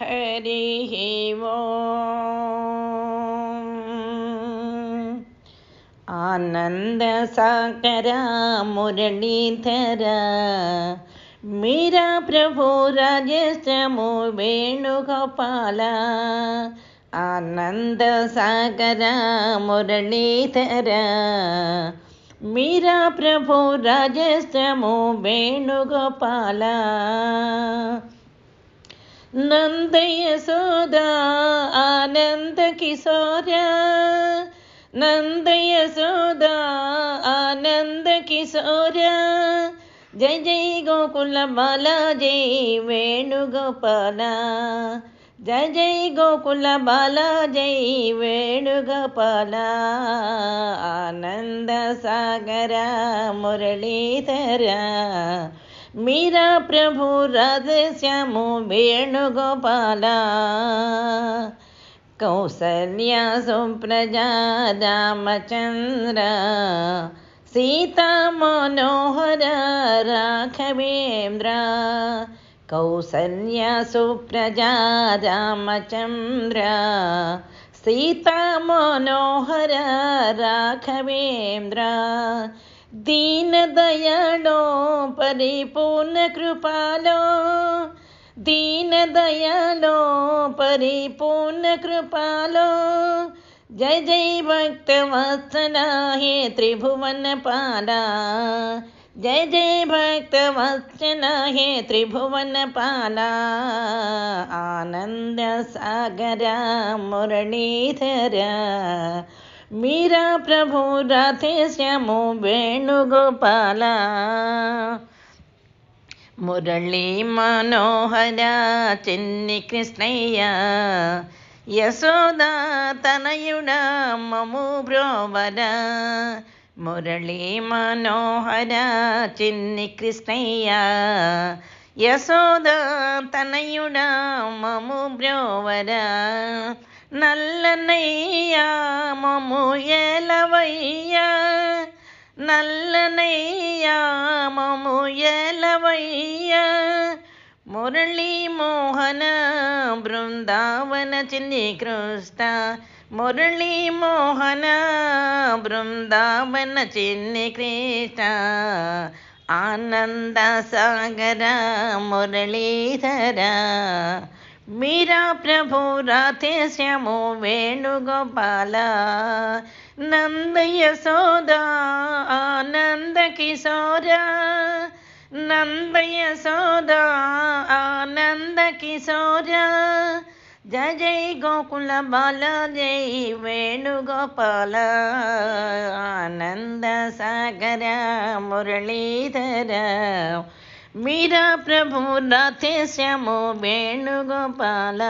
ഹരി ആനന്ദ സാകര മുരളീധര മീരാ പ്രഭു രാജശമോ വേണുഗോപാല ആനന്ദ സാകര മുരളീധര മീരാ പ്രഭു രാജശമോ വേണുഗോപാല नंद आनंद सोदा आनन्दकिशोर नन्दय आनंद आनन्दकिशोर जय जय गोकुलबाला जय वेणुगोपाला जय जय गोकुलबाला जय वेणुगोपाला आनंद आनन्दसागरा मुरलीधरा మీరా ప్రభు రహస్యము వేణుగోపాల కౌసల్యా సుప్రజా రామచంద్ర సీతా మనోహర రాఘవేంద్ర కౌసల్య సుప్రజా రామచంద్ర సీతా మనోహర రాఘవేంద్ర ीन दयालो परिपूर्ण कृपालो दीन दयालो परिपूर्ण जय जय हे त्रिभुवनपाला जय जय हे त्रिभुवनपाला आनन्दसागरा सागरा మీరా ప్రభు రథేశ్యము వేణుగోపాల మురళీ మనోహర చెన్ని కృష్ణయ్య యశోదా తనయుడ మము బ్రోవర మురళీ మనోహర చిన్ని కృష్ణయ్య యశోదా తనయుడ మము బ్రోవర నల్లనయ్యా మము ఎలవయ్యా నల్లనయ్యా మము ఎలవయ్యా మురళీ మోహన బృందావన చిన్నికృష్ణ మురళీ ఆనంద సాగర మురళీధర మీరా ప్రభు రాధేశ్యము వేణుగోపాల నందయశోద ఆనంద కిశోర నందయశోద ఆనంద కిశోర జయ జయ గోకుల బాల జయ వేణుగోపాల ఆనంద సాగర మురళీధర మీరా ప్రభు రథేశము వేణుగోపాల